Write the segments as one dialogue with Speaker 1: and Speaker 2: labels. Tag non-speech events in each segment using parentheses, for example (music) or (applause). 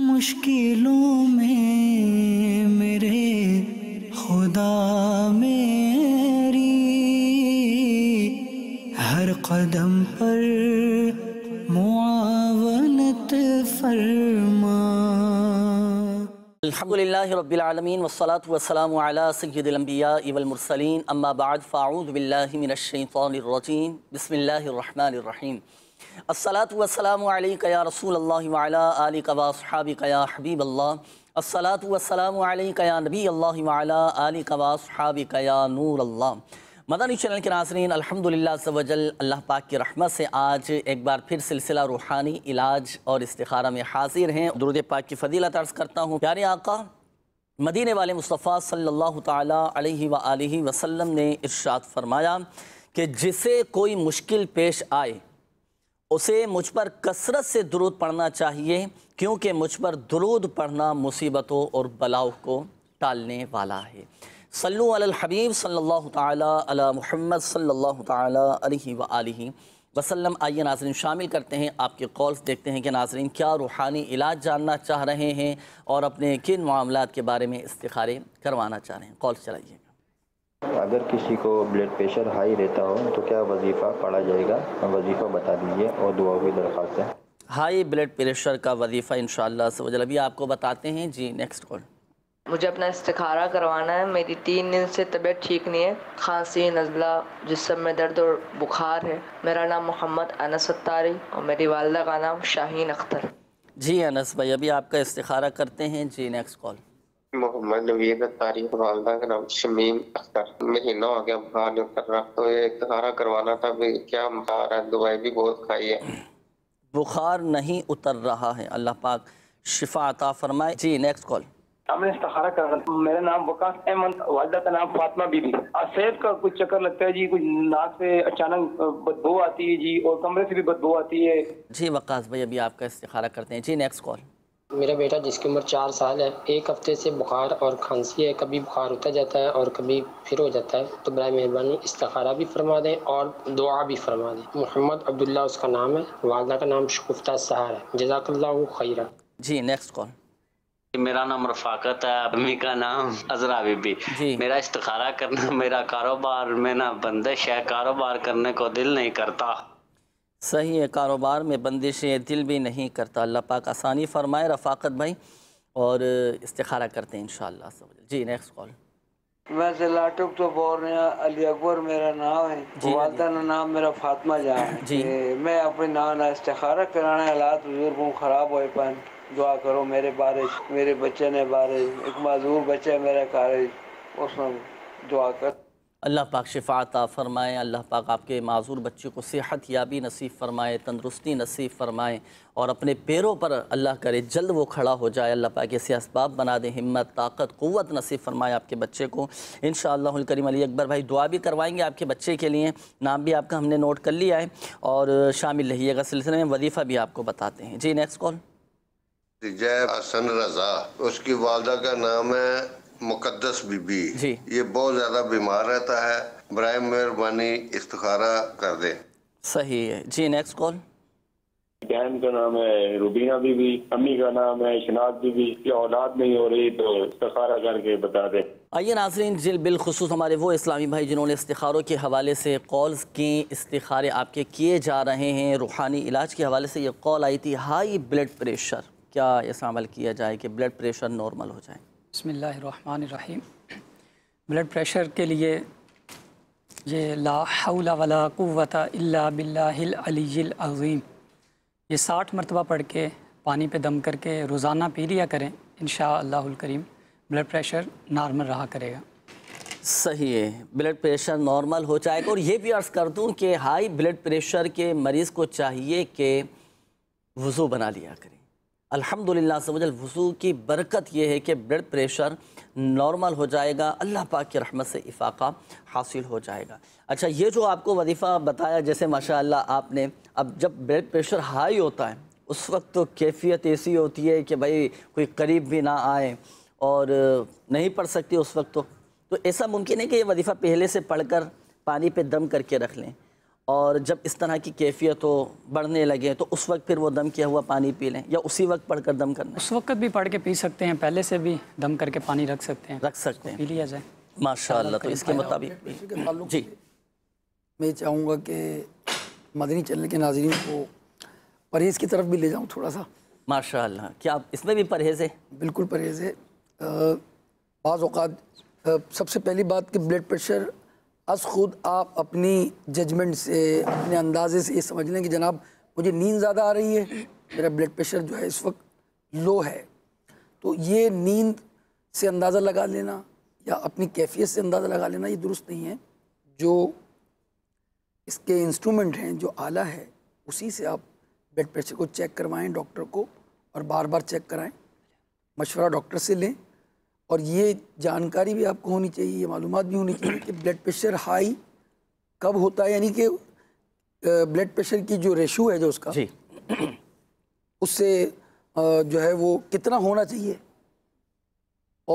Speaker 1: مشکلوں میں میرے خدا میری ہر قدم پر معاونت فرما
Speaker 2: الحمد لله رب العالمين والصلاة والسلام على سيد الأنبياء والمرسلين أما بعد فأعوذ بالله من الشيطان الرجيم بسم الله الرحمن الرحيم असलात वसलाम या रसूल अल्लाह कवासहाबी हबीब वसलाम या नबी अल्लाह कवासहाबी नूर अल्लाह मदानी चैनल के नाजरीन अल्हम्दुलिल्लाह सवजल अल्लाह पाक की रहमत से आज एक बार फिर सिलसिला रूहानी इलाज और इस्तारा में हाजिर हैं दरुद पाक की फजीला तर्ज करता हूँ प्यारे आका मदीने वाले मुस्तफ़ा सल्लल्लाहु अलैहि वसल्लम ने इरशाद फरमाया कि जिसे कोई मुश्किल पेश आए उसे मुझ पर कसरत से दरूद पढ़ना चाहिए क्योंकि मुझ पर दरूद पढ़ना मुसीबतों और बलाओं को टालने वाला है सल्लु अल हबीब सल्लल्लाहु ताला अला मुहम्मद सल्लल्लाहु ताला अलैहि व आलिहि वसल्लम आइए नाजरीन शामिल करते हैं आपके कॉल्स देखते हैं कि नाजरीन क्या रूहानी इलाज जानना चाह रहे हैं और अपने किन मामला के बारे में इस्तारे करवाना चाह रहे हैं कॉल चलाइए
Speaker 1: अगर किसी को ब्लड प्रेशर हाई रहता हो तो क्या वजीफ़ा पढ़ा जाएगा हाँ, वजीफ़ा बता दीजिए और दुआ की दरख्वास्त है
Speaker 2: हाई ब्लड प्रेशर का वजीफ़ा इन शजल अभी आपको बताते हैं जी नेक्स्ट कॉल
Speaker 1: मुझे अपना इस्तारा करवाना है मेरी तीन दिन
Speaker 2: से तबीयत ठीक नहीं है खांसी नज़ला जिसम में दर्द और बुखार है मेरा नाम मोहम्मद अनस सत्तारी और मेरी वालदा का नाम शाहीन अख्तर जी अनस भाई अभी आपका इस्तारा करते हैं जी नेक्स्ट कॉल
Speaker 1: मोहम्मद नवीद तारीख वालदा का नाम शमीम अख्तर महीना हो गया बुखार नहीं उतर रहा तो ये सहारा करवाना था भी क्या बुखार है दवाई भी बहुत खाई है
Speaker 2: बुखार नहीं उतर रहा है अल्लाह पाक शिफा अता फरमाए जी नेक्स्ट कॉल
Speaker 1: हमने इस्तारा कराना मेरा नाम वकास अहमद वालदा का नाम फातिमा बीबी सेहत का कुछ चक्कर लगता है जी कुछ नाक से अचानक बदबू आती है जी और कमरे से भी बदबू आती है
Speaker 2: जी वकास भाई अभी आपका इस्तारा करते हैं जी नेक्स्ट कॉल
Speaker 3: मेरा बेटा जिसकी उम्र चार साल है एक हफ्ते से बुखार और खांसी है कभी बुखार होता जाता है और कभी फिर हो जाता है तो बर मेहरबानी इस्तारा भी फरमा दें और दुआ भी फरमा दें मोहम्मद अब्दुल्ला उसका नाम है वालदा का नाम शगुफ्ता सहार है जजाकल्ला खैरा जी नेक्स्ट कॉल
Speaker 2: मेरा नाम रफाकत है अम्मी का नाम अजरा बीबी मेरा इस्तारा करना मेरा कारोबार में ना बंदिश है कारोबार करने को दिल नहीं करता सही है कारोबार में बंदिशें दिल भी नहीं करता अल्लाह पाक आसानी फरमाए रफाकत भाई और इस्तारा करते हैं इन जी नेक्स्ट कॉल
Speaker 1: मैं लाटुक तो बोल रहे हैं अली अकबर मेरा नाम है हाँ वालदा ना नाम मेरा फातिमा जहाँ है जी मैं अपने नाम ना इस्तारा कराना हालात बुजुर्गों ख़राब हो पान दुआ करो मेरे बारे मेरे बच्चे ने बारे एक मजबूर बच्चा है मेरा कार उसमें दुआ कर
Speaker 2: अल्लाह पाक शिफात फ़रमाएँ अल्लाह पाक आपके माजूर बच्चे को सेहत याबी नसीब फ़रमाए तंदरुस्ती नसीब फ़रमाएँ और अपने पैरों पर अल्लाह करे जल्द वो खड़ा हो जाए अल्लाह पाक ऐसे इसबाब बना दें हिम्मत ताकत क़वत नसीब फ़रमाएँ आपके बच्चे को इन करीम अली अकबर भाई दुआ भी करवाएँगे आपके बच्चे के लिए नाम भी आपका हमने नोट कर लिया है और शामिल रहिएगा सिलसिले में वजीफ़ा भी आपको बताते हैं जी नेक्स्ट कॉल
Speaker 1: जय हसन रज़ा उसकी वालदा का नाम है मुकदस बीबी ये
Speaker 2: बहुत ज़्यादा बीमार रहता है बर मेहरबानी इस्तारा कर दे सही है जी नेक्स्ट कॉल बहन का नाम है रूबीना बीबी अम्मी का नाम है
Speaker 1: शनाज बीबी की औलाद नहीं हो रही तो इस्तारा करके बता दे
Speaker 2: आइए नाजरीन जिल बिलखसूस हमारे वो इस्लामी भाई जिन्होंने इस्तारों के हवाले से कॉल्स की इस्तारे आपके किए जा रहे हैं रूहानी इलाज के हवाले से ये कॉल आई थी हाई ब्लड प्रेशर क्या ऐसा अमल किया जाए कि ब्लड प्रेशर नॉर्मल हो जाए
Speaker 3: बसमीम ब्लड प्रेशर के लिए ये ला हौला वला ये साठ मरतबा पढ़ के पानी पे दम करके रोज़ाना पी लिया करें इन करीम ब्लड प्रेशर नॉर्मल रहा करेगा
Speaker 2: सही है ब्लड प्रेशर नॉर्मल हो जाएगा और ये भी अर्ज़ कर दूँ कि हाई ब्लड प्रेशर के मरीज़ को चाहिए कि वज़ू बना लिया करें अल्हम्दुलिल्लाह सवजल वज़ू की बरकत यह है कि ब्लड प्रेशर नॉर्मल हो जाएगा अल्लाह पाक की रहमत से इफाक़ा हासिल हो जाएगा अच्छा ये जो आपको वजीफ़ा बताया जैसे माशाल्लाह आपने अब जब ब्लड प्रेशर हाई होता है उस वक्त तो कैफियत ऐसी होती है कि भाई कोई करीब भी ना आए और नहीं पढ़ सकती उस वक्त तो तो ऐसा मुमकिन है कि ये वजीफ़ा पहले से पढ़ कर पानी पर दम करके रख लें और जब इस तरह की कैफियत हो बढ़ने लगे तो उस वक्त फिर वो दम किया हुआ पानी पी लें या उसी वक्त पढ़ कर दम करना उस वक्त
Speaker 3: भी पढ़ के पी सकते हैं पहले से भी दम करके पानी रख सकते हैं रख सकते हैं पी लिया जाए
Speaker 2: माशा तो इसके मुताबिक जी
Speaker 1: मैं चाहूँगा कि मदनी चैनल के नाजरन को परहेज़ की तरफ भी ले जाऊँ थोड़ा सा
Speaker 2: माशा क्या आप इसमें भी
Speaker 1: परहेज़ है बिल्कुल परहेज़ है बाज़ात सबसे पहली बात कि ब्लड प्रेशर अस खुद आप अपनी जजमेंट से अपने अंदाजे से ये समझ लें कि जनाब मुझे नींद ज़्यादा आ रही है मेरा ब्लड प्रेशर जो है इस वक्त लो है तो ये नींद से अंदाज़ा लगा लेना या अपनी कैफियत से अंदाज़ा लगा लेना ये दुरुस्त नहीं है जो इसके इंस्ट्रूमेंट हैं जो आला है उसी से आप ब्लड प्रेशर को चेक करवाएं डॉक्टर को और बार बार चेक कराएं मशवरा डॉक्टर से लें और ये जानकारी भी आपको होनी चाहिए ये मालूम भी होनी चाहिए कि ब्लड प्रेशर हाई कब होता है यानी कि ब्लड प्रेशर की जो रेशू है जो उसका उससे जो है वो कितना होना चाहिए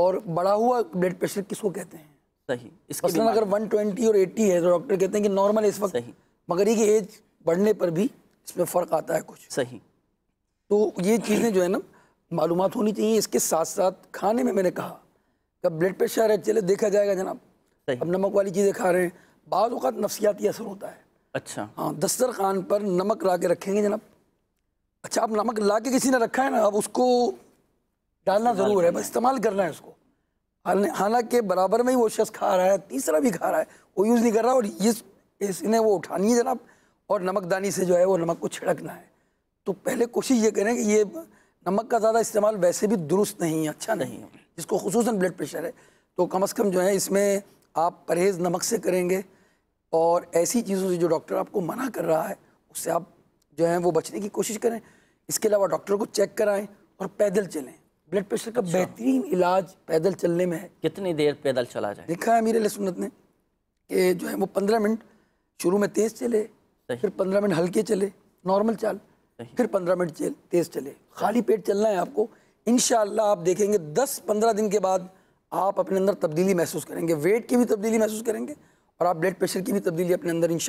Speaker 1: और बढ़ा हुआ ब्लड प्रेशर किसको कहते हैं सही इसका अगर 120 और 80 है तो डॉक्टर कहते हैं कि नॉर्मल इस वक्त सही मगर ये एज बढ़ने पर भी इसमें फ़र्क आता है कुछ सही तो ये चीज़ें जो है ना मालूम होनी चाहिए इसके साथ साथ खाने में मैंने कहा जब ब्लड प्रेशर है चले देखा जाएगा जनाब अब नमक वाली चीज़ें खा रहे हैं बाद अवत नफसियाती असर होता है अच्छा हाँ दस्तर खान पर नमक ला के रखेंगे जनाब अच्छा आप नमक ला के किसी ने रखा है ना अब उसको डालना ज़रूर है बस इस्तेमाल करना है उसको हालांकि बराबर में ही वो शख्स खा रहा है तीसरा भी खा रहा है वो यूज़ नहीं कर रहा और ये इसने वो उठानी है जनाब और नमकदानी से जो है वो नमक को छिड़कना है तो पहले कोशिश ये करें कि ये नमक का ज़्यादा इस्तेमाल वैसे भी दुरुस्त नहीं है अच्छा नहीं है जिसको खसूस ब्लड प्रेशर है तो कम अज़ कम जो है इसमें आप परहेज़ नमक से करेंगे और ऐसी चीज़ों से जो डॉक्टर आपको मना कर रहा है उससे आप जो है वो बचने की कोशिश करें इसके अलावा डॉक्टर को चेक कराएं और पैदल चलें ब्लड प्रेशर का अच्छा। बेहतरीन इलाज पैदल चलने में है
Speaker 2: कितनी देर पैदल चला जाए
Speaker 1: लिखा है मीर सुनत ने कि जो है वो पंद्रह मिनट शुरू में तेज़ चले फिर पंद्रह मिनट हल्के चले नॉर्मल चाल फिर पंद्रह मिनट तेज़ चले खाली पेट चलना है आपको इन आप देखेंगे दस पंद्रह दिन के बाद आप अपने अंदर तब्दीली महसूस करेंगे वेट की भी तब्दीली महसूस करेंगे और आप ब्लड प्रेशर की भी तब्दीली अपने अंदर इन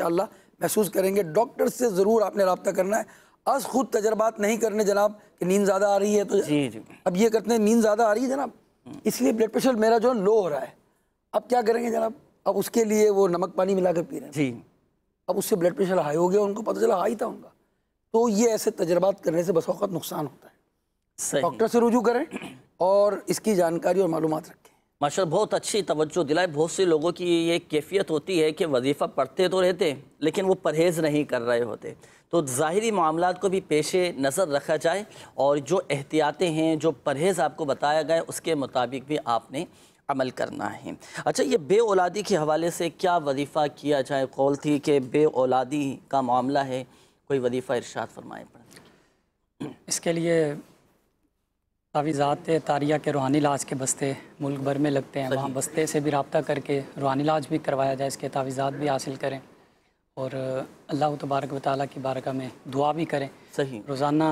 Speaker 1: महसूस करेंगे डॉक्टर से ज़रूर आपने रबता करना है अस खुद तजर्बात नहीं करने जनाब कि नींद ज़्यादा आ रही है तो जी जी अब ये करते हैं नींद ज़्यादा आ रही है जनाब इसलिए ब्लड प्रेशर मेरा जो है लो हो रहा है अब क्या करेंगे जनाब अब उसके लिए वो नमक पानी मिलाकर पी रहे हैं जी अब उससे ब्लड प्रेशर हाई हो गया उनको पता चला हाई था उनका तो ये ऐसे तजर्बात करने से वक्त नुकसान होता है डॉक्टर से रुजू करें और इसकी जानकारी और मालूम रखें
Speaker 2: माशा बहुत अच्छी तवज्जो दिलाए बहुत से लोगों की ये कैफियत होती है कि वजीफ़ा पढ़ते तो रहते लेकिन वो परहेज़ नहीं कर रहे होते तो ज़ाहरी मामला को भी पेश नज़र रखा जाए और जो एहतियातें हैं जो परहेज़ आपको बताया गया उसके मुताबिक भी आपने अमल करना है अच्छा ये बे औलादी के हवाले से क्या वजीफ़ा किया जाए कौल थी कि बे औलादी का मामला है कोई वजीफ़ा इरशाद फरमाए पड़ा
Speaker 3: इसके लिए तावीज़ात तारिया के रूहानी इलाज के बस्ते मुल्क भर में लगते हैं वहाँ बस्ते से भी रबता करके रूहानी इलाज भी करवाया जाए इसके तावीज़ात भी हासिल करें और अल्लाह तबारक वाली की बारगाह में दुआ भी करें सही रोज़ाना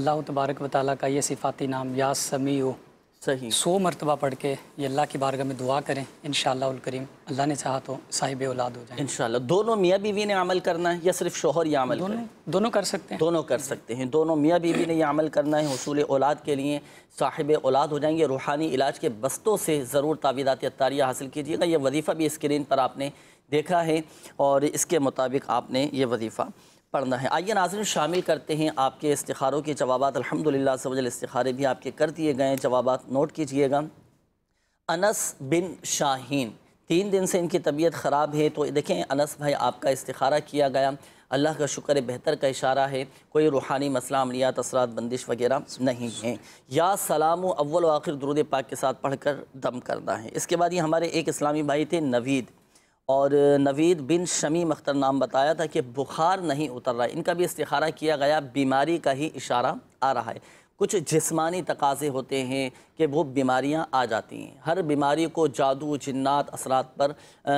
Speaker 3: अल्लाह तबारक वाली का ये सिफाती नाम या समी हो सही सौ मरतबा पढ़ के ये अल्लाह की बारगाह में दुआ करें इन करीम अल्लाह ने चाहा तो साहिब औलाद हो जाए इन दोनों मियाँ बीवी ने अमल करना है या सिर्फ शोहर या अमल दोनों
Speaker 2: करें? दोनों कर सकते हैं दोनों कर सकते हैं दोनों मियाँ बीवी ने यह अमल करना है हसूल औलाद के लिए साहिब औलाद हो जाएंगे रूहानी इलाज के बस्तों से ज़रूर तावीदात अतारिया हासिल कीजिएगा यह वजीफ़ा भी स्क्रीन पर आपने देखा है और इसके मुताबिक आपने ये वजीफ़ा पढ़ना है आइए नाजरन शामिल करते हैं आपके इस्तारों के जवाब अलहमदिल्ला सवजल इस्तारे भी आपके कर दिए गए जवाब नोट कीजिएगा अनस बिन शाहीन तीन दिन से इनकी तबीयत ख़राब है तो देखें अनस भाई आपका इस्तारा किया गया अल्लाह का शुक्र बेहतर का इशारा है कोई रूहानी मसला अमलियात असरात बंदिश वगैरह नहीं है या सलाम अव्वल आखिर दरुद पाक के साथ पढ़कर दम करना है इसके बाद ये हमारे एक इस्लामी भाई थे नवीद और नवीद बिन शमीम अख्तर नाम बताया था कि बुखार नहीं उतर रहा है इनका भी इस्तारा किया गया बीमारी का ही इशारा आ रहा है कुछ जिस्मानी तकाजे होते हैं कि वो बीमारियां आ जाती हैं हर बीमारी को जादू जन्नात असरात पर आ,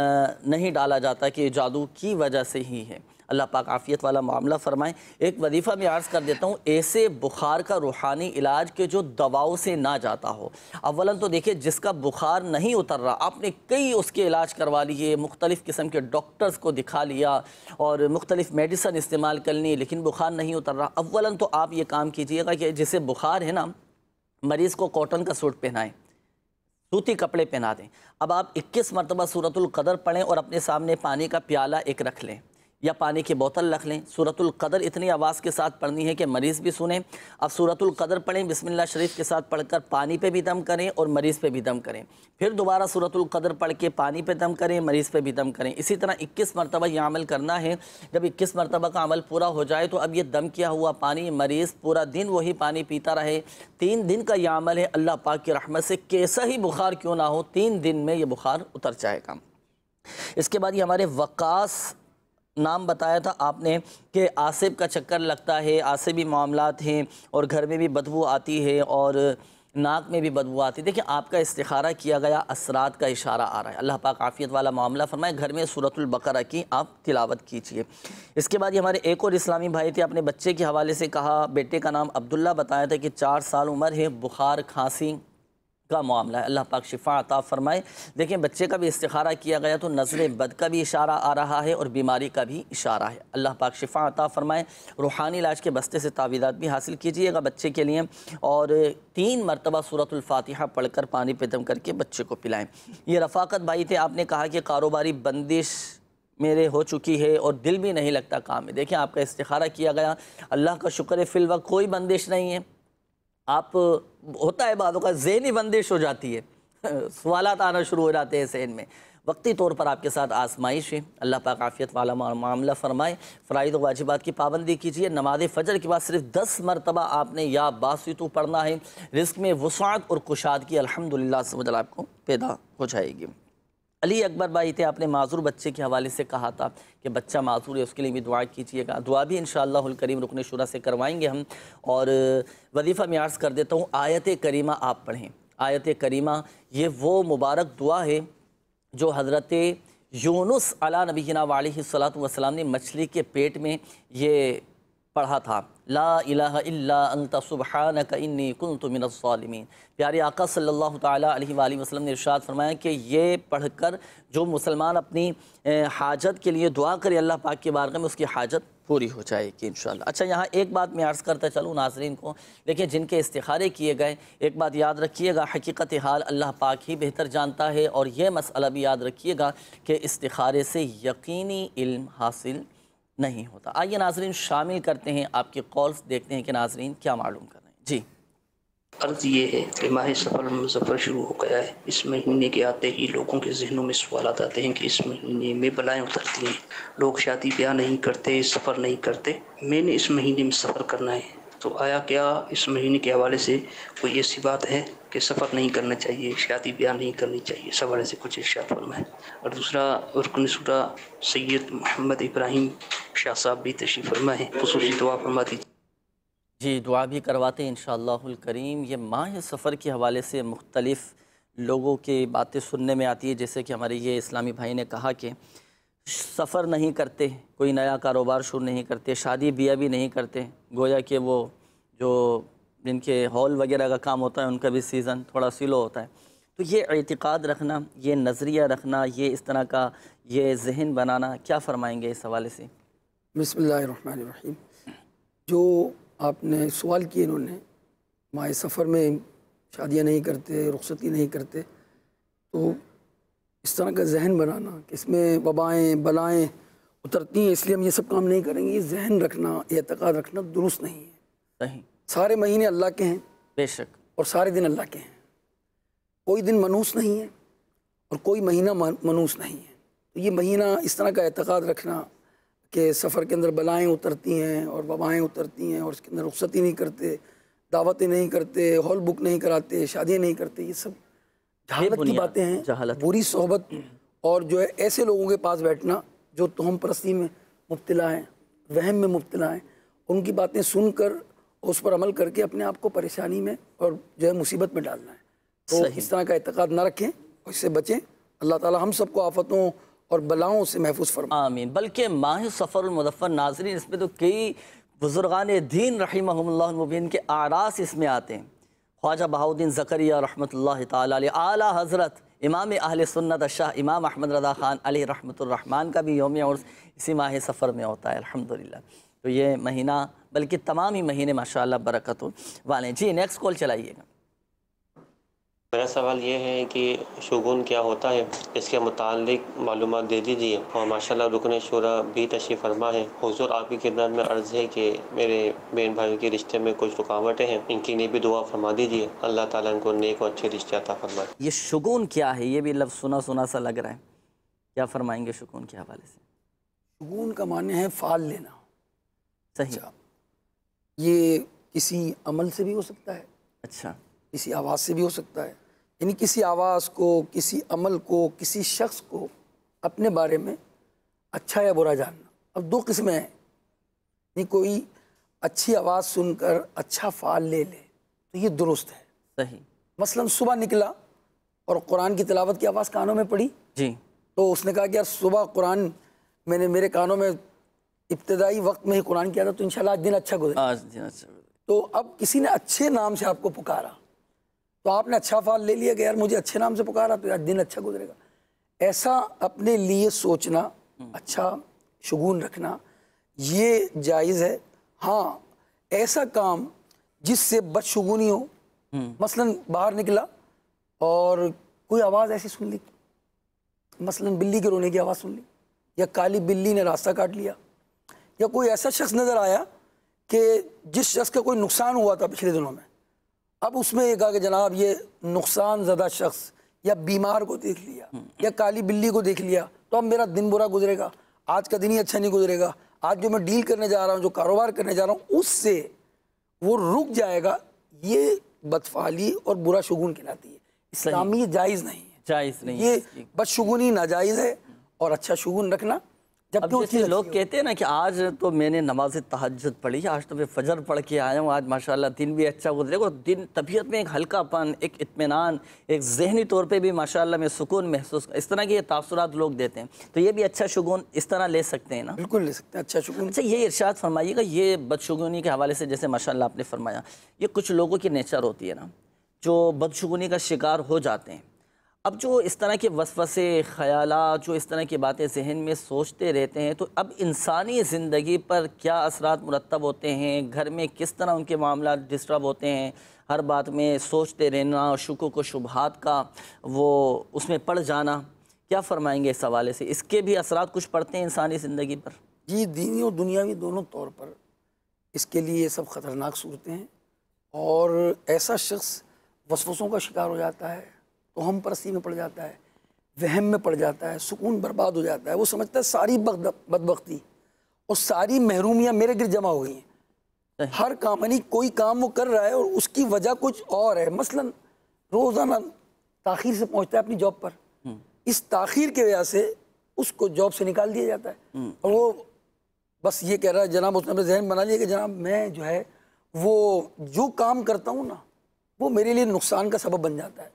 Speaker 2: नहीं डाला जाता कि जादू की वजह से ही है अल्लाह पाक आफ़ियत वाला मामला फ़रमाएँ एक वजीफ़ा मैं अर्ज़ कर देता हूँ ऐसे बुखार का रूहानी इलाज के जो दवाओं से ना जाता हो अवला तो देखिए जिसका बुखार नहीं उतर रहा आपने कई उसके इलाज करवा लिए मुख्तलिफ़ किस्म के डॉक्टर्स को दिखा लिया और मुख्तलिफ़ मेडिसन इस्तेमाल कर ली लेकिन बुखार नहीं उतर रहा अवला तो आप ये काम कीजिएगा कि जिसे बुखार है ना मरीज़ को कॉटन का सूट पहनाएं सूती कपड़े पहना दें अब आप 21 मरतबा सूरतुल कदर पढ़ें और अपने सामने पानी का प्याला एक रख लें या पानी की बोतल रख लें सूरतुल कदर इतनी आवाज़ के साथ पढ़नी है कि मरीज़ भी सुने अब सूरतुल कदर पढ़ें बिस्मिल्लाह शरीफ के साथ पढ़कर पानी पे भी दम करें और मरीज़ पे भी दम करें फिर दोबारा सूरतुल कदर पढ़ के पानी पे दम करें मरीज़ पे भी दम करें इसी तरह 21 मरतबा यह अमल करना है जब इक्कीस मरतबा का अमल पूरा हो जाए तो अब यह दम किया हुआ पानी मरीज़ पूरा दिन वही पानी पीता रहे तीन दिन का यह अमल है अल्लाह पाक की रहमत से कैसा ही बुखार क्यों ना हो तीन दिन में ये बुखार उतर जाएगा इसके बाद ये हमारे वकास नाम बताया था आपने कि आसिब का चक्कर लगता है आसिबी मामला हैं और घर में भी बदबू आती है और नाक में भी बदबू आती देखिए आपका इस्तारा किया गया असरात का इशारा आ रहा है अल्लाह पाक आफियत वाला मामला फरमाए घर में सूरतुल्बकरा की आप तिलावत कीजिए इसके बाद ये हमारे एक और इस्लामी भाई थे अपने बच्चे के हवाले से कहा बेटे का नाम अब्दुल्ला बताया था कि चार साल उम्र है बुखार खांसी का मामला है अल्लाह पाक शिफा अता फरमाए देखें बच्चे का भी इस्तारा किया गया तो नज़र बद का भी इशारा आ रहा है और बीमारी का भी इशारा है अल्लाह पाक शिफा अता फरमाए रूहानी इलाज के बस्ते से तावीज़ात भी हासिल कीजिएगा बच्चे के लिए और तीन मरतबा सूरतफातिहा पढ़ कर पानी पे दम करके बच्चे को पिलाएँ ये रफाकत भाई थे आपने कहा कि कारोबारी बंदिश मेरे हो चुकी है और दिल भी नहीं लगता काम में देखिए आपका इस्तारा किया गया अल्लाह का शुक्र है फिलवा कोई बंदिश नहीं है आप होता है बाद जहनी बंदिश हो जाती है सवाल आना शुरू हो जाते हैं जहन में वक्ती तौर पर आपके साथ आसमाइश है अल्लाह पाक आफ़ियत वाला मामला फ़रमाए फ़राइद वाजिबात की पाबंदी कीजिए नमाज फ़जर के बाद सिर्फ दस मरतबा आपने या बासितु पढ़ना है रिस्क में वसात और कुशादगी अलहमदिल्ला समझ आपको पैदा हो जाएगी अली अकबर भाई थे आपने माजूर बच्चे के हवाले से कहा था कि बच्चा माजूर है उसके लिए भी दुआ कीजिएगा दुआ भी इन करीम रुकन शुरा से करवाएंगे हम और वजीफ़ा मैं कर देता हूँ आयत करीमा आप पढ़ें आयत करीमा ये वो मुबारक दुआ है जो हज़रत यूनुस अला नबीना वाली सलात वसलाम ने मछली के पेट में ये पढ़ा था ला इला अंतसुबहान प्यारे आका सल्ला तली वसलम ने इर्शाद फरमाया कि ये पढ़ कर जो मुसलमान अपनी हाजत के लिए दुआ करे अल्लाह पाक के बारे में उसकी हाजत पूरी हो जाएगी इन अच्छा यहाँ एक बात मैं अर्ज़ करता चलूँ नाजरीन को देखिए जिनके इस्तारे किए गए एक बात याद रखिएगा हकीकत हाल अल्लाह पाक ही बेहतर जानता है और यह मसला भी याद रखिएगा कि इस्तारे से यकीनी इल्म हासिल नहीं होता आइए नाजरीन शामिल करते हैं आपके कॉल्स देखते हैं कि नाजरीन क्या मालूम कर रहे हैं जी अर्ज ये है कि माह सफ़र सफ़र शुरू हो गया है इस महीने के आते ही लोगों के जहनों में सवाल आते हैं कि इस महीने में बलाएँ उतरती हैं लोग शादी ब्याह नहीं करते सफ़र नहीं करते
Speaker 1: मैंने इस महीने में सफ़र करना है तो आया क्या इस महीने के हवाले से कोई ऐसी बात है कि सफ़र नहीं करना चाहिए शादी ब्याह नहीं करनी चाहिए सब से कुछ इर्शात फरमाए और दूसरा रुकन सूरा सैयद मोहम्मद इब्राहिम शाह साहब भी तशीफ फरमाए खसूस दुआ फरमा दीजिए
Speaker 2: जी दुआ भी करवाते हैं इन करीम ये माह सफ़र के हवाले से मुख्तलिफ लोगों की बातें सुनने में आती है जैसे कि हमारे ये इस्लामी भाई ने कहा कि सफ़र नहीं करते कोई नया कारोबार शुरू नहीं करते शादी ब्याह भी नहीं करते गोया कि वो जो जिनके हॉल वगैरह का काम होता है उनका भी सीज़न थोड़ा स्लो होता है तो ये एतिक़ाद रखना ये नज़रिया रखना ये इस तरह का ये जहन बनाना क्या फ़रमाएँगे इस हवाले से
Speaker 1: बसमीम जो आपने सवाल किए इन्होंने माए सफ़र में शादियाँ नहीं करते रुखसती नहीं करते तो इस तरह का जहन बनाना कि इसमें वबाएँ बलाएँ उतरती हैं इसलिए हम ये सब काम नहीं करेंगे ये जहन रखना एतक़ाद रखना दुरुस्त नहीं
Speaker 2: है सही
Speaker 1: सारे महीने अल्लाह के हैं बेशक और सारे दिन अल्लाह के हैं कोई दिन मनूस नहीं है और कोई महीना मनूस नहीं है तो ये महीना इस तरह का एतक़ाद रखना कि सफ़र के अंदर बलाएँ उतरती हैं और वबाएँ उतरती हैं और उसके अंदर रुख्सती नहीं करते दावतें नहीं करते हॉल बुक नहीं कराते शादियाँ नहीं करते ये सब जहालत की बातें हैं बुरी सोहबत और जो है ऐसे लोगों के पास बैठना जो तोहम परस्ती में मुबतला हैं वहम में मुबतला हैं उनकी बातें सुनकर उस पर अमल करके अपने आप को परेशानी में और जो है मुसीबत में डालना है तो इस तरह का एतक़ाद ना रखें और इससे बचें अल्लाह ताला हम सबको आफतों और बलाओं से महफूज फरमा
Speaker 2: आमीन बल्कि माह सफ़रमदफ़र नाजरीन इसमें तो कई बुज़ुर्गान दीन रहीमबिन के आरास इसमें आते हैं ख्वाजा बहाउद्दीन ज़करिया रहमत आला हज़रत इमाम अहल सुन्नत शाह इमाम अहमद रदा ख़ान अली रहमतुर्रहमान का भी योम उर्स इसी माह सफ़र में होता है अलहमदिल्ला तो ये महीना बल्कि तमाम ही महीने माशा बरकत वाले जी नेक्स्ट कॉल चलाइएगा
Speaker 3: मेरा सवाल ये है कि शगुन क्या होता है इसके मुतालिक मालूम दे दीजिए और माशा रुकन शुरा भी तशी फरमा है हजूर आपकी किरदार में अर्ज़ है कि मेरे बहन भाई के रिश्ते में कुछ रुकावटें हैं इनकी लिए भी दुआ फरमा दीजिए अल्लाह ताला इनको नेक और अच्छे रिश्ते अता फरमाए
Speaker 2: ये शगुन क्या है ये भी लफ्ज़ सुना सुना सा लग रहा है क्या फरमाएंगे शगुन के हवाले से
Speaker 1: शगुन का मान्य है फ़ाल लेना सही अच्छा। ये किसी अमल से भी हो सकता है अच्छा किसी आवाज़ से भी हो सकता है यानी किसी आवाज़ को किसी अमल को किसी शख्स को अपने बारे में अच्छा या बुरा जानना अब दो किस्में हैं यानी कोई अच्छी आवाज़ सुनकर अच्छा फ़ाल ले ले तो ये दुरुस्त है सही मसलन सुबह निकला और कुरान की तलावत की आवाज़ कानों में पड़ी जी तो उसने कहा कि यार सुबह कुरान मैंने मेरे कानों में इब्तदाई वक्त में ही कुरान किया था तो इन आज दिन अच्छा गुजरा आज दिन अच्छा तो अब किसी ने अच्छे नाम से आपको पुकारा तो आपने अच्छा फाल ले लिया कि यार मुझे अच्छे नाम से पुकारा तो आज दिन अच्छा गुजरेगा ऐसा अपने लिए सोचना हम्म। अच्छा शगुन रखना ये जायज़ है हाँ ऐसा काम जिससे बदशगुनी हो हम्म। मसलन बाहर निकला और कोई आवाज़ ऐसी सुन ली मसलन बिल्ली के रोने की आवाज़ सुन ली या काली बिल्ली ने रास्ता काट लिया या कोई ऐसा शख्स नज़र आया कि जिस शख्स का कोई नुकसान हुआ था पिछले दिनों में अब उसमें ये कहा कि जनाब ये नुकसान ज़्यादा शख्स या बीमार को देख लिया हम्म, हम्म। या काली बिल्ली को देख लिया तो अब मेरा दिन बुरा गुजरेगा आज का दिन ही अच्छा नहीं गुजरेगा आज जो मैं डील करने जा रहा हूँ जो कारोबार करने जा रहा हूँ उससे वो रुक जाएगा ये बदफाली और बुरा शगुन कहलाती है इस्लामी जायज़ नहीं है
Speaker 2: जायज़ नहीं ये
Speaker 1: बदशगुनी नाजायज़ है और अच्छा शगुन रखना जब तो जैसे लोग
Speaker 2: कहते हैं ना कि आज तो मैंने नमाज तहजद पढ़ी आज तो मैं फजर पढ़ के आया हूँ आज माशाल्लाह दिन भी अच्छा गुजरे और दिन तबीयत में एक हल्कापन एक इतमान एक जहनी तौर पे भी माशाल्लाह में सुकून महसूस इस तरह के ये लोग देते हैं तो ये भी अच्छा शगुन इस तरह ले सकते हैं ना बिल्कुल ले सकते हैं अच्छा
Speaker 1: शगुन अच्छा ये इर्शाद
Speaker 2: फरमाइएगा ये बदशगुनी के हवाले से जैसे माशा आपने फरमाया ये कुछ लोगों की नेचर होती है ना जो बदशगुनी का शिकार हो जाते हैं अब जो इस तरह के वसवसे ख्याल जो इस तरह की बातें जहन में सोचते रहते हैं तो अब इंसानी ज़िंदगी पर क्या असरात मुरतब होते हैं घर में किस तरह उनके मामला डिस्टर्ब होते हैं हर बात में सोचते रहना और शुक्र को शुभात का वो उसमें पड़ जाना क्या फरमाएंगे इस हवाले से इसके भी असरात कुछ पड़ते हैं इंसानी ज़िंदगी पर
Speaker 1: जी दीनी और दुनियावी दोनों तौर पर इसके लिए ये सब ख़तरनाक सूरतें हैं और ऐसा शख्स वसवसों का शिकार हो जाता है हम परसी में पड़ जाता है वहम में पड़ जाता है सुकून बर्बाद हो जाता है वो समझता है सारी बदबख्ती और सारी महरूमियाँ मेरे गिर जमा हो गई हैं हर काम यानी कोई काम वो कर रहा है और उसकी वजह कुछ और है मसलन रोज़ाना ताखिर से पहुंचता है अपनी जॉब पर हम्म। इस ताखिर की वजह से उसको जॉब से निकाल दिया जाता है हम्म। और वो बस ये कह रहा है जनाब उसने अपने जहन बना लिया कि जनाब मैं जो है वो जो काम करता हूँ ना वो मेरे लिए नुकसान का सबब बन जाता है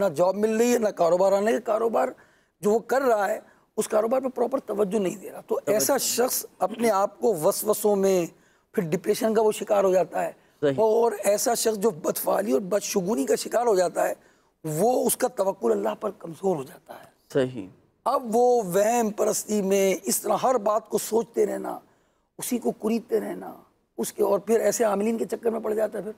Speaker 1: ना जॉब मिल रही है ना कारोबार आने का कारोबार जो वो कर रहा है उस कारोबार पर प्रॉपर तवज्जो नहीं दे रहा तो ऐसा शख्स अपने आप को वस वसों में फिर डिप्रेशन का वो शिकार हो जाता है और ऐसा शख्स जो बदफाली और बदशगुनी का शिकार हो जाता है वो उसका तवक्ल अल्लाह पर कमज़ोर हो जाता
Speaker 2: है सही
Speaker 1: अब वो वहम परस्ती में इस तरह हर बात को सोचते रहना उसी को कुरीदते रहना उसके और फिर ऐसे आमिलीन के चक्कर में पड़ जाता है फिर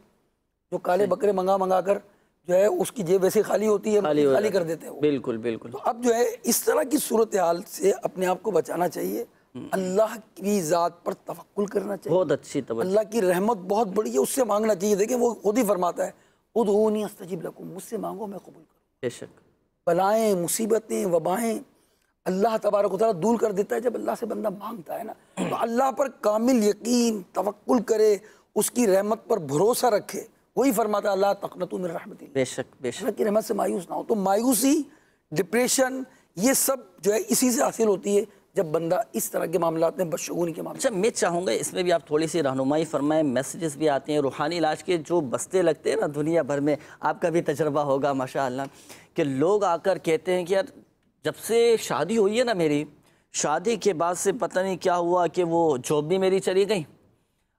Speaker 1: जो काले बकरे मंगा मंगा कर जो है उसकी जेब वैसे खाली होती है खाली, खाली कर देते हैं बिल्कुल बिल्कुल तो अब जो है इस तरह की सूरत हाल से अपने आप को बचाना चाहिए हम्म। अल्लाह की ज़ात पर तवक्ल करना चाहिए बहुत अच्छी अल्लाह की रहमत बहुत बड़ी है उससे मांगना चाहिए देखिए वो खुद ही फरमाता है खुद हो नहीं अस्तजीब लकूँ मुझसे मांगो मैं कबूल करूँ बेशक बलाएँ मुसीबतें वबाएँ अल्लाह तबारक वाली दूर कर देता है जब अल्लाह से बंदा मांगता है ना तो अल्लाह पर कामिल यकीन तवक्ल करे उसकी रहमत पर भरोसा रखे वही फरमाता अल्लाह तकनतु मेरे रहमत बेशक बेशक की रहमत से मायूस ना हो तो मायूसी डिप्रेशन ये सब जो है इसी से हासिल होती है जब बंदा इस तरह के मामला में बदशगूनी के मामले
Speaker 2: अच्छा मैं चाहूँगा इसमें भी आप थोड़ी सी रहनुमाई फरमाएं मैसेजेस भी आते हैं रूहानी इलाज के जो बस्ते लगते हैं ना दुनिया भर में आपका भी तजर्बा होगा माशा कि लोग आकर कहते हैं कि यार जब से शादी हुई है ना मेरी शादी के बाद से पता नहीं क्या हुआ कि वो जॉब भी मेरी चली गई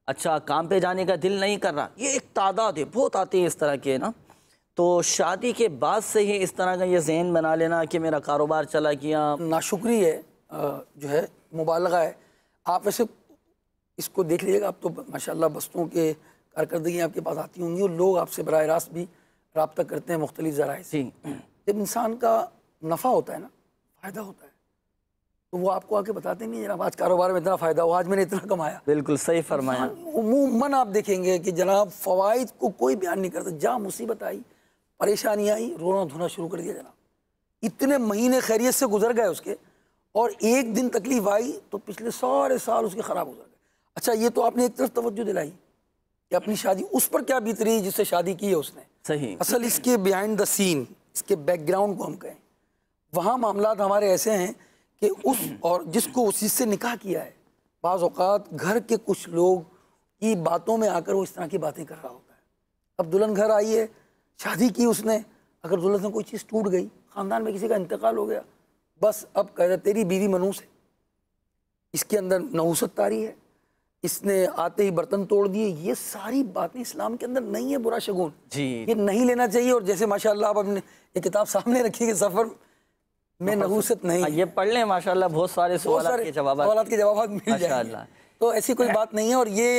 Speaker 2: अच्छा काम पे जाने का दिल नहीं कर रहा ये एक तादाद है बहुत आती है इस तरह के ना तो शादी के बाद से ही इस तरह का ये जहन बना लेना कि मेरा कारोबार चला गया हाँ। नाशुक्री
Speaker 1: है जो है मुबालगा है आप वैसे इसको देख लीजिएगा आप तो माशाल्लाह बस्तों के कारकर्दगी आपके पास आती होंगी और लोग आपसे बर रास्त भी रबता करते हैं मुख्तलिफ ज़रा से जब इंसान का नफ़ा होता है ना फ़ायदा होता है तो वो आपको आके बताते नहीं जनाब आज कारोबार में इतना फ़ायदा हुआ आज मैंने इतना कमाया
Speaker 2: बिल्कुल सही फरमाया
Speaker 1: उमूमन आप देखेंगे कि जनाब फ़वाद को कोई बयान नहीं करता जहाँ मुसीबत आई परेशानी आई रोना धोना शुरू कर दिया जनाब इतने महीने खैरियत से गुजर गए उसके और एक दिन तकलीफ आई तो पिछले सारे साल उसके ख़राब गुजर गए अच्छा ये तो आपने एक तरफ तवज्जो दिलाई कि अपनी शादी उस पर क्या बीत रही जिससे शादी की है उसने सही असल इसके बिहाइंड द सीन इसके बैकग्राउंड को हम कहें वहाँ मामला हमारे ऐसे हैं कि उस और जिसको उस चीज़ से निकाह किया है बाज़ात घर के कुछ लोग की बातों में आकर वो इस तरह की बातें कर रहा होता है अब दुल्हन घर आई है शादी की उसने अगर दुल्हन से कोई चीज़ टूट गई ख़ानदान में किसी का इंतकाल हो गया बस अब कह तेरी बीवी मनूस है इसके अंदर नहुसत तारी है इसने आते ही बर्तन तोड़ दिए ये सारी बातें इस्लाम के अंदर नहीं है बुरा शगुन जी ये नहीं लेना चाहिए और जैसे माशाल्लाह आप अपने ये किताब सामने रखी है सफ़र में तो नहूसत नहीं हाँ, ये पढ़
Speaker 2: लें माशाल्लाह बहुत सारे सवाल के जवाब सवाल के जवाब मिल जाएंगे
Speaker 1: तो ऐसी कोई बात नहीं है और ये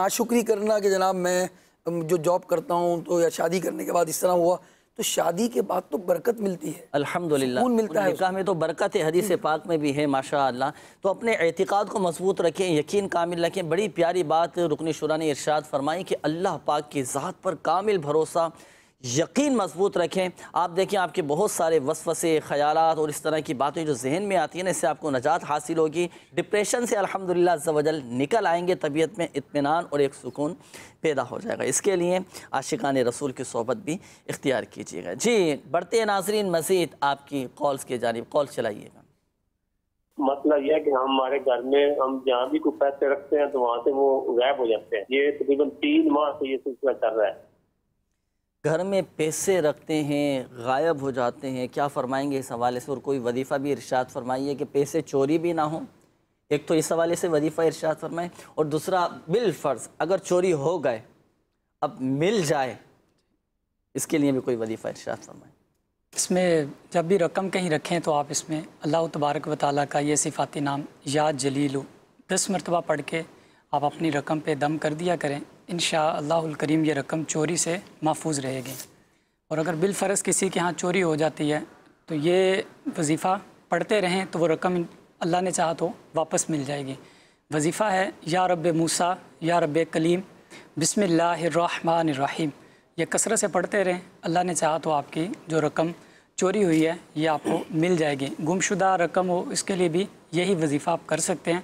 Speaker 1: नाशुक्री करना कि जनाब मैं जो जॉब करता हूँ तो या शादी करने के बाद इस तरह हुआ तो शादी के बाद तो बरकत मिलती है
Speaker 2: अल्हम्दुलिल्लाह मिलता है में तो बरकत है हदीस हम्म। पाक में भी है माशा तो अपने एहतिकाद को मजबूत रखें यकीन कामिल रखें बड़ी प्यारी बात रुकन शुरा ने इर्शाद फरमाई कि अल्लाह पाक की ज़ात पर कामिल भरोसा यकीन मजबूत रखें आप देखें आपके बहुत सारे वसवसे ख्याल और इस तरह की बातें जो जहन में आती हैं ना इससे आपको नजात हासिल होगी डिप्रेशन से अलहमदिल्ला जवजल निकल आएंगे तबीयत में इतमान और एक सुकून पैदा हो जाएगा इसके लिए आशिकान रसूल की सोबत भी इख्तियार कीजिएगा जी बढ़ते नाजरीन मज़ीद आपकी कॉल्स की जानब कॉल चलाइएगा
Speaker 3: मसला मतलब यह है कि हम हमारे घर में हम जहाँ भी कुछ पैसे रखते हैं तो वहाँ से वो गायब हो जाते हैं ये तकरीबन तीन माह से ये सिलसिला चल रहा है
Speaker 2: घर में पैसे रखते हैं गायब हो जाते हैं क्या फरमाएंगे इस हवाले से और कोई वजीफ़ा भी इरशाद फरमाइए कि पैसे चोरी भी ना हो एक तो इस हवाले से वजीफ़ा इरशाद फरमाएँ और दूसरा बिलफ़र्ज़ अगर चोरी हो गए अब मिल जाए इसके लिए भी कोई वजीफ़ा इरशाद फरमाएँ
Speaker 3: इसमें जब भी रकम कहीं रखें तो आप इसमें अल्लाह तबारक व ताली का ये सिफाती नाम याद जलील दस मरतबा पढ़ के आप अपनी रकम पे दम कर दिया करें इन करीम ये रकम चोरी से महफूज रहेगी और अगर बिलफर्ज किसी के यहाँ चोरी हो जाती है तो ये वजीफ़ा पढ़ते रहें तो वो रकम अल्लाह ने चाहा तो वापस मिल जाएगी वजीफ़ा है या रब मूसा या रब कलीम बसमिल्लाम ये कसरत से पढ़ते रहें अल्लाह ने चाहा तो आपकी जो रकम चोरी हुई है ये आपको मिल जाएगी गुमशुदा रकम हो इसके लिए भी यही वजीफ़ा आप कर सकते हैं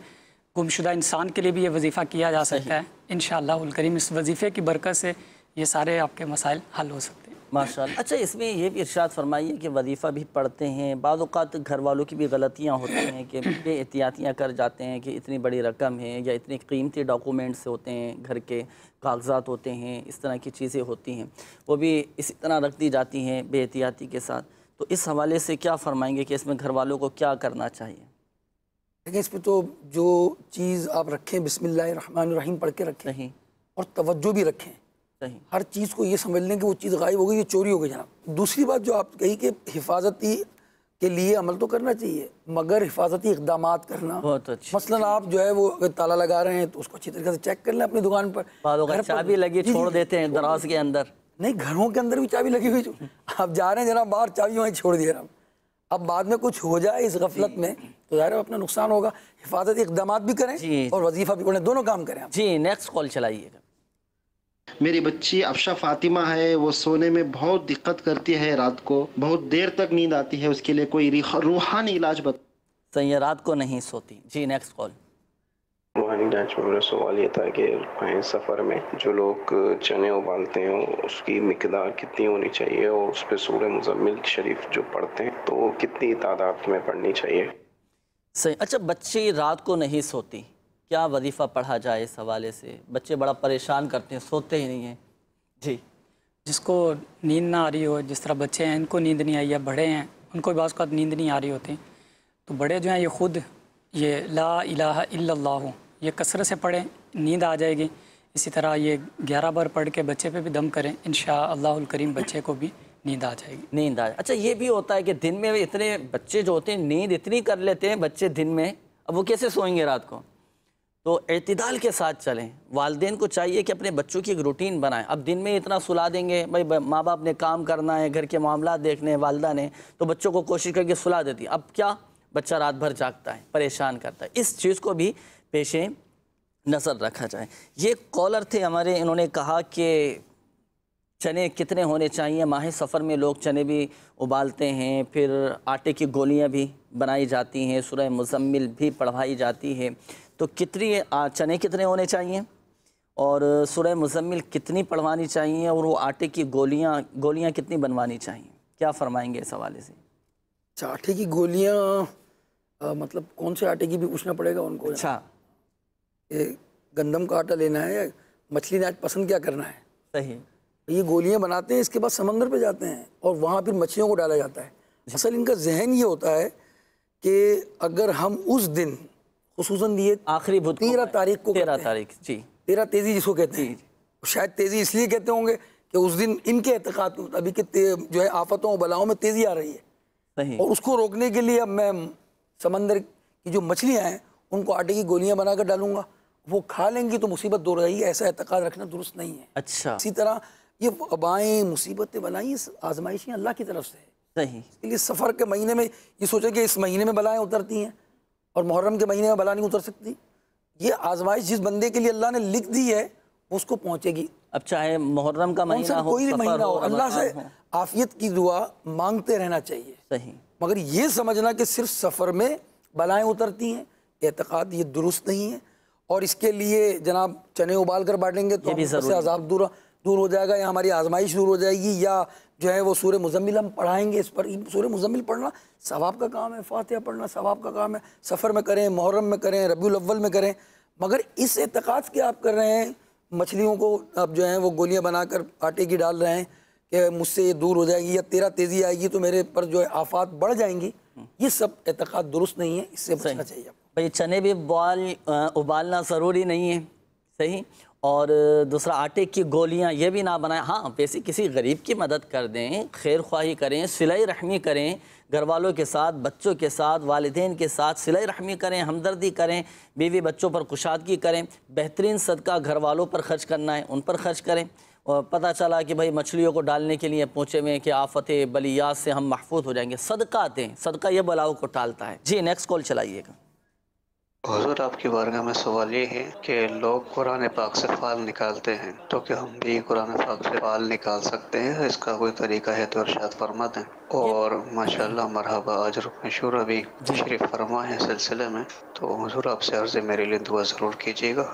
Speaker 3: गुमशुदा इंसान के लिए भी ये वजीफ़ा किया जा सकता है इन करीम इस वजीफ़े की बरकत से ये सारे आपके मसाइल हल हो सकते हैं माशा अच्छा इसमें यह भी इर्शाद
Speaker 2: फरमाइए कि वजीफ़ा भी पढ़ते हैं बाद घर वालों की भी गलतियाँ होती हैं कि बे एहतियातियाँ कर जाते हैं कि इतनी बड़ी रकम है या इतनी कीमती डॉक्यूमेंट्स होते हैं घर के कागजात होते हैं इस तरह की चीज़ें होती हैं वो भी इसी तरह रख दी जाती हैं बे एहतियाती के साथ तो इस हवाले से क्या फरमाएंगे कि इसमें घर वालों को क्या करना
Speaker 1: चाहिए देखिए इस पर तो जो चीज़ आप रखें बिसमीम पढ़ के रखें नहीं और तवज्जो भी रखें नहीं हर चीज़ को ये समझ लें कि वो चीज़ गायब हो गई ये चोरी हो गई जनाब दूसरी बात जो आप कही कि हिफाजती के लिए अमल तो करना चाहिए मगर हिफाजती इकदाम करना बहुत अच्छा मसलन आप जो है वो अगर ताला लगा रहे हैं तो उसको अच्छी तरीके से चेक कर लें अपनी दुकान
Speaker 2: पर चाबी लगी छोड़ देते हैं दराज के
Speaker 1: अंदर नहीं घरों के अंदर भी चाबी लगी हुई आप जा रहे हैं जनाब बाहर चाबी वहीं छोड़ दिए जनाब अब बाद में कुछ हो जाए इस गफलत में तो ज़ाहिर अपना नुकसान होगा हिफाजत इकदाम भी करें और वजीफा भी उन्हें दोनों काम करें
Speaker 2: जी नेक्स्ट कॉल चलाइएगा
Speaker 1: मेरी बच्ची अफशा फातिमा है वो सोने में बहुत दिक्कत करती है रात को बहुत देर तक नींद आती है उसके लिए कोई रूहानी इलाज बता
Speaker 2: सही रात को नहीं सोती जी नेक्स्ट कॉल
Speaker 1: रूहानी डांच में मेरा सवाल ये था कि सफ़र में जो लोग चने उबालते हैं उसकी मकदार कितनी होनी चाहिए और उस पर सूर मुजम्मिल शरीफ जो पढ़ते हैं तो कितनी तादाद में पढ़नी चाहिए
Speaker 2: सही अच्छा बच्चे रात को नहीं सोती क्या वजीफ़ा पढ़ा जाए इस हवाले से
Speaker 3: बच्चे बड़ा परेशान करते हैं सोते ही नहीं हैं जी जिसको नींद ना आ रही हो जिस तरह बच्चे हैं इनको नींद नहीं आई है बड़े हैं उनको भी बाद नींद नहीं आ रही होती तो बड़े जो हैं ये खुद ये ला इलाहा इल्लल्लाहु ये कसरत से पढ़ें नींद आ जाएगी इसी तरह ये ग्यारह बार पढ़ के बच्चे पे भी दम करें इन करीम बच्चे को भी नींद आ जाएगी नींद आ जाए अच्छा ये भी होता है कि दिन में इतने बच्चे जो होते हैं नींद इतनी कर
Speaker 2: लेते हैं बच्चे दिन में अब वो कैसे सोएंगे रात को तो अतदाल के साथ चलें वालदेन को चाहिए कि अपने बच्चों की एक रूटीन बनाएं अब दिन में इतना सुला देंगे भाई माँ बाप ने काम करना है घर के मामला देखने हैं वालदा ने तो बच्चों को कोशिश करके सुला देती अब क्या बच्चा रात भर जागता है परेशान करता है इस चीज़ को भी पेशे नज़र रखा जाए ये कॉलर थे हमारे इन्होंने कहा कि चने कितने होने चाहिए माह सफ़र में लोग चने भी उबालते हैं फिर आटे की गोलियां भी बनाई जाती हैं सुरह मुजम्मिल भी पढ़वाई जाती है तो कितनी चने कितने होने चाहिए और सुरह मुजम्मिल कितनी पढ़वानी चाहिए और वो आटे की गोलियां गोलियां कितनी
Speaker 1: बनवानी चाहिए क्या फरमाएंगे इस हवाले से अच्छा आटे की गोलियाँ मतलब कौन से आटे की भी पूछना पड़ेगा उनको अच्छा ये गंदम का आटा लेना है या मछली नाच पसंद क्या करना है सही ये गोलियां बनाते हैं इसके बाद समंदर पे जाते हैं और वहाँ फिर मछलियों को डाला जाता है असल इनका जहन ये होता है कि अगर हम उस दिन खसूस दिए आखिरी तेरह तारीख को तेरह तारीख जी तेरह तेज़ी जिसको कहते हैं शायद तेज़ी इसलिए कहते होंगे कि उस दिन इनके एतकाद अभी के जो है आफतों और बलाओं में तेज़ी आ रही है और उसको रोकने के लिए अब मैं समंदर की जो मछलियाँ हैं उनको आटे की गोलियाँ बनाकर डालूंगा वो खा लेंगी तो मुसीबत दूर रहेगी ऐसा एतकाद रखना दुरुस्त नहीं है अच्छा इसी तरह ये वबाएँ मुसीबतें बनाई आजमाइशें अल्लाह की तरफ से सही इसलिए सफ़र के महीने में ये सोचें कि इस महीने में बलाएँ उतरती हैं और मुहर्रम के महीने में बला नहीं उतर सकती ये आजमाइश जिस बंदे के लिए अल्लाह ने लिख दी है उसको पहुँचेगी
Speaker 2: अब चाहे मुहर्रम का महीना हो कोई भी महीना हो अल्लाह से
Speaker 1: आफियत की दुआ मांगते रहना चाहिए सही मगर ये समझना कि सिर्फ सफ़र में बलाएँ उतरती हैं एतक़ाद ये दुरुस्त नहीं है और इसके लिए जनाब चने उबाल कर बांटेंगे तो उससे अजाब दूर दूर हो जाएगा या हमारी आजमाइश दूर हो जाएगी या जो है वो सूर्य मुजम्मिल हम पढ़ाएंगे इस पर सूर्य मुजम्मिल पढ़ना सवाब का काम है फातिहा पढ़ना सवाब का काम है सफ़र में करें मुहर्रम में करें रबील अव्वल में करें मगर इस एतकाद के आप कर रहे हैं मछलियों को अब जो है वो गोलियाँ बनाकर आटे की डाल रहे हैं कि मुझसे ये दूर हो जाएगी या तेरा तेज़ी आएगी तो मेरे पर जो है आफात बढ़ जाएंगी ये सब एतकाद दुरुस्त नहीं है इससे बचना चाहिए आपको भाई चने भी बॉल
Speaker 2: उबालना ज़रूरी नहीं है सही और दूसरा आटे की गोलियां ये भी ना बनाएं हाँ वैसे किसी गरीब की मदद कर दें खैर ख्वाही करें सिलाई रहमी करें घर वालों के साथ बच्चों के साथ वालदेन के साथ सिलाई रहमी करें हमदर्दी करें बीवी बच्चों पर कुशादगी करें बेहतरीन सदका घर वालों पर खर्च करना है उन पर खर्च करें और पता चला कि भाई मछलियों को डालने के लिए पहुँचे हुए कि आफत बलियात से हम महफूज हो जाएंगे सदका दें सदका यह बलाव को टालता है जी नेक्स्ट कॉल चलाइएगा
Speaker 1: हजूर आपकी बारगाह में सवाल ये है कि लोग कुरान पाक
Speaker 3: से फाल निकालते हैं तो क्या हम भी कुरान पाक से फाल निकाल सकते हैं इसका कोई तरीका है तो अर्शाद फरमा दें और माशाल्लाह मरहबा आज रुकन शुरू अभी शरीफ फरमा है सिलसिले में तो हजूर आपसे अर्ज़ मेरे लिए दुआ ज़रूर कीजिएगा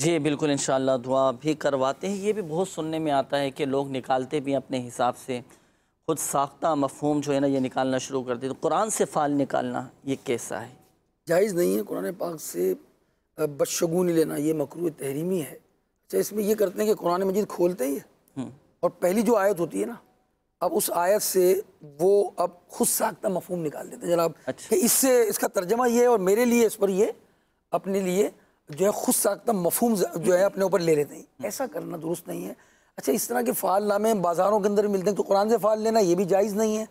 Speaker 3: जी बिल्कुल
Speaker 2: इन दुआ भी करवाते हैं ये भी बहुत सुनने में आता है कि लोग निकालते भी अपने हिसाब से खुद साख्ता मफहूम जो है ना ये निकालना शुरू दे तो कुरान से फाल निकालना ये कैसा
Speaker 1: है जायज़ नहीं है कुरान पाक से बदशगुनी लेना ये मकर तहरीमी है अच्छा इसमें ये करते हैं कि कुरान मजीद खोलते ही है हम्म। और पहली जो आयत होती है ना अब उस आयत से वो अब खुद साख्ता मफहम निकाल देते हैं जनाब अच्छा। इससे इसका तर्जमा ये है और मेरे लिए इस पर ये अपने लिए जो है खुद साख्ता मफहम जो है अपने ऊपर ले लेते हैं हम्म। ऐसा करना दुरुस्त नहीं है अच्छा इस तरह के फ़ाल नामे बाज़ारों के अंदर मिलते हैं तो कुरान से फ़ाल लेना ये भी जायज़ नहीं है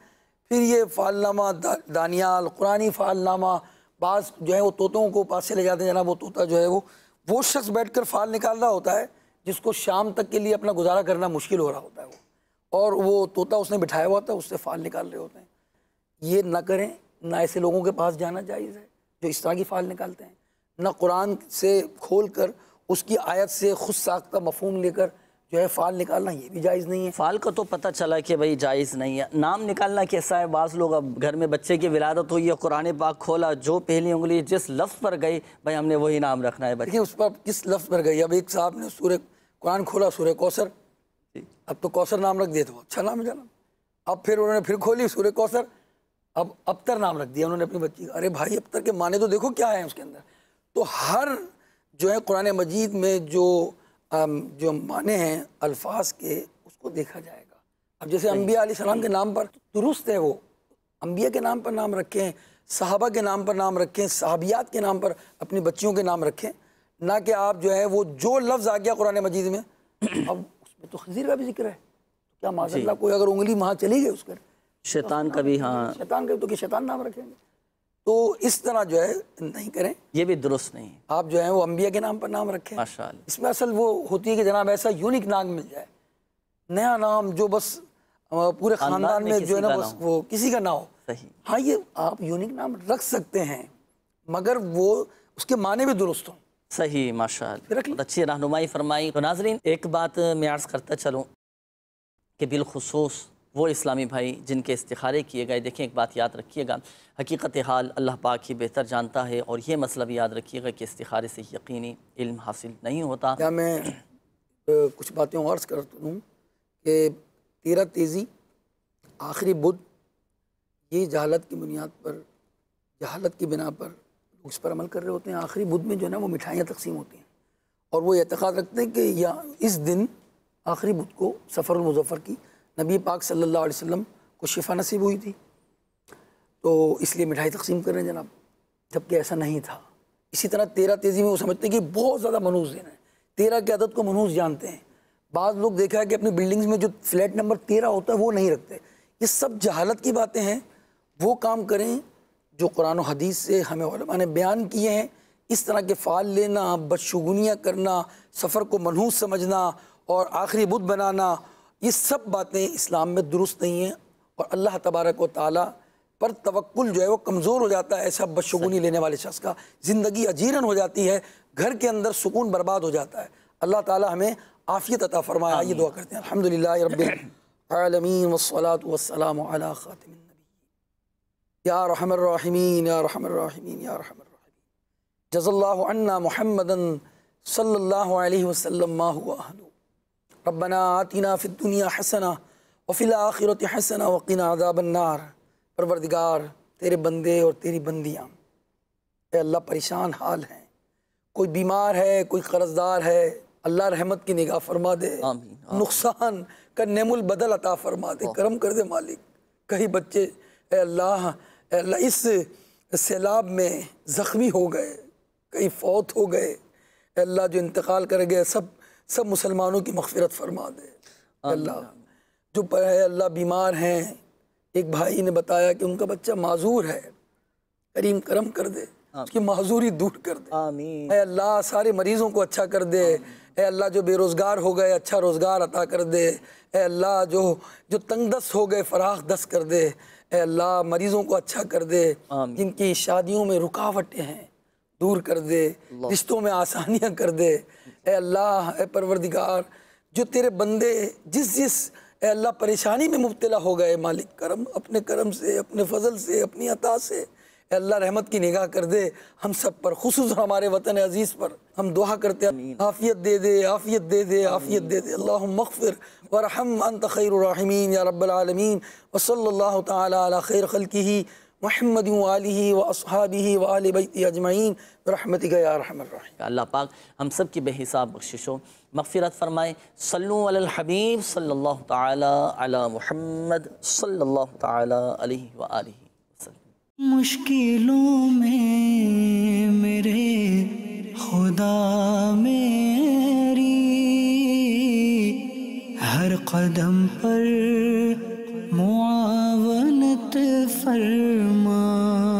Speaker 1: फिर ये फ़ालनामा दा, दानियाल कुरानी फ़ालनामा बाज जो है वो तोतों को पास से ले जाते हैं जनाब वो तोता जो है वो वो शख्स बैठ कर फाल निकाल रहा होता है जिसको शाम तक के लिए अपना गुजारा करना मुश्किल हो रहा होता है वो और वो तोता उसने बिठाया हुआ था उससे फाल निकाल रहे होते हैं ये ना करें ना ऐसे लोगों के पास जाना जायज़ है जो इस तरह की फाल निकालते हैं ना कुरान से खोल कर उसकी आयत से खुद साख्ता मफहम लेकर जो है फाल निकालना ये भी जायज़ नहीं है फाल का तो पता चला कि भाई
Speaker 2: जायज़ नहीं है नाम निकालना कैसा है बाज़ लोग अब घर में बच्चे की विलादत हुई है कुरान पाक खोला
Speaker 1: जो पहली उंगली जिस लफ्ज़ पर गई भाई हमने वही नाम रखना है भाई उस पर किस लफ्ज़ पर गई अब एक साहब ने सूर्य कुरान खोला सूर्य कौसर अब तो कौसर नाम रख दिया तो अच्छा नाम है जाना अब फिर उन्होंने फिर खोली सूर्य कौसर अब अबतर नाम रख दिया उन्होंने अपनी बच्ची का अरे भाई अबतर के माने तो देखो क्या है उसके अंदर तो हर जो है कुरान मजीद में जो जो माने हैं अल्फाज के उसको देखा जाएगा अब जैसे अम्बिया सलाम के नाम पर दुरुस्त है वो अम्बिया के नाम पर नाम रखें साहबा के नाम पर नाम रखें साहबियात के नाम पर अपनी बच्चियों के नाम रखें ना कि आप जो है वो जो लफ्ज़ आ गया कुरान मजीद में (clears throat) अब उसमें तो खजीर का भी जिक्र है तो क्या माशा कोई अगर उंगली वहाँ चली गई उसके
Speaker 2: शैतान तो का भी हाँ
Speaker 1: शैतान का तो कि शैतान नाम रखेंगे तो इस तरह जो है नहीं करें
Speaker 2: ये भी दुरुस्त नहीं है
Speaker 1: आप जो है वो अम्बिया के नाम पर नाम रखें माशा इसमें असल वो होती है कि जनाब ऐसा यूनिक नाम मिल जाए नया नाम जो बस पूरे खानदान में जो है ना बस वो किसी का ना हो सही हाँ ये आप यूनिक नाम रख सकते हैं मगर वो उसके माने भी दुरुस्त हों
Speaker 2: सही माशा अच्छी रहनुमाई फरमाई तो नाजरीन एक बात मैं अर्ज़ करता चलूँ कि बिलखसूस वो इस्लामी भाई जिनके इस्तारे किए गए देखें एक बात याद रखिएगा हकीकत हाल अल्लाह पाक ही बेहतर जानता है और ये मसला भी याद रखिएगा कि इस्तारे से यकीनी इल्म हासिल नहीं होता क्या मैं
Speaker 1: कुछ बातें और कर दूँ कि तेरह तेज़ी आखिरी बुद्ध ये जहालत की बुनियाद पर जहालत की बिना पर उस पर अमल कर रहे होते हैं आखिरी बुद्ध में जो है ना वो मिठाइयाँ तकसीम होती हैं और वो एतक़ाद रखते हैं कि या इस दिन आखिरी बुद्ध को सफ़र मुजफ़र की नबी पाक सल्लल्लाहु अलैहि वसल्लम को शिफा नसीब हुई थी तो इसलिए मिठाई तकसीम कर रहे हैं जनाब जबकि ऐसा नहीं था इसी तरह तेरह तेज़ी में वो समझते हैं कि बहुत ज़्यादा मनूस देना है तेरह की आदत को मनूस जानते हैं बाद लोग देखा है कि अपनी बिल्डिंग्स में जो फ्लैट नंबर तेरह होता है वो नहीं रखते ये सब जहालत की बातें हैं वो काम करें जो कुरान हदीस से हमें ने बयान किए हैं इस तरह के फ़ाल लेना बदशगुनियाँ करना सफ़र को मनहूस समझना और आखिरी बुत बनाना ये सब बातें इस्लाम में दुरुस्त नहीं हैं और अल्लाह तबारक व ताली पर तवक्ल जो है वो कमज़ोर हो जाता है ऐसा बदशगुनी लेने वाले शख्स का ज़िंदगी अजीरन हो जाती है घर के अंदर सुकून बर्बाद हो जाता है अल्लाह ताला हमें आफ़ियत अता फरमाया ये दुआ करते हैं अलहमदिल्ला रबालमीन वसलाम या या या जज़ल्ला अन्ना मोहम्मदन सल्ला वसलम हुआ रबना आतिना दुनिया हसना वफिल आखिरत हसना वकीन आदाबन्नार परवरदिगार तेरे बंदे और तेरी बंदियाँ अल्लाह परेशान हाल हैं कोई बीमार है कोई कर्जदार है अल्लाह रहमत की निगाह फरमा दे नुकसान का नेमुल बदल अता फरमा दे करम कर दे मालिक कहीं बच्चे अल्लाह अल्लाह इस सैलाब में ज़ख्मी हो गए कहीं फौत हो गए अल्लाह जो इंतकाल कर गए सब सब मुसलमानों की मगफरत फरमा दे अल्लाह जो पढ़े अल्लाह बीमार हैं एक भाई ने बताया कि उनका बच्चा माजूर है करीम करम कर दे उसकी माजूरी दूर कर दे आमीन अल्लाह सारे मरीजों को अच्छा कर दे ए अल्लाह जो बेरोज़गार हो गए अच्छा रोज़गार अता कर दे ए अल्लाह जो जो तंग दस हो गए फराख दस कर दे ए अल्लाह मरीज़ों को अच्छा कर दे जिनकी शादियों में रुकावटें हैं दूर कर दे रिश्तों में आसानियाँ कर दे ए अल्लाह ए परवरदिगार जो तेरे बंदे जिस जिस अल्लाह परेशानी में मुबतला हो गए मालिक करम अपने करम से अपने फजल से अपनी अता से अल्लाह रहमत की निगाह कर दे हम सब पर खसूस हमारे वतन अजीज़ पर हम दुआ करते हैं आफियत दे दे आफियत दे दे आफियत दे दे अल्लाह मखफिर वरहम अन तखीरमीन या रबालमीन वसल तैर खल की محمد وآله وأصحابه وآل بيته أجمعين برحمتك يا رحم الرحيم
Speaker 2: اللہ پاک ہم سب کی بے حساب بخششو مغفرت فرمائے صلو علی الحبیب صلی اللہ تعالی علی محمد صلی اللہ تعالی علیہ وآلہ
Speaker 1: مشکلوں
Speaker 3: میں میرے خدا میری ہر قدم پر معاون फरमा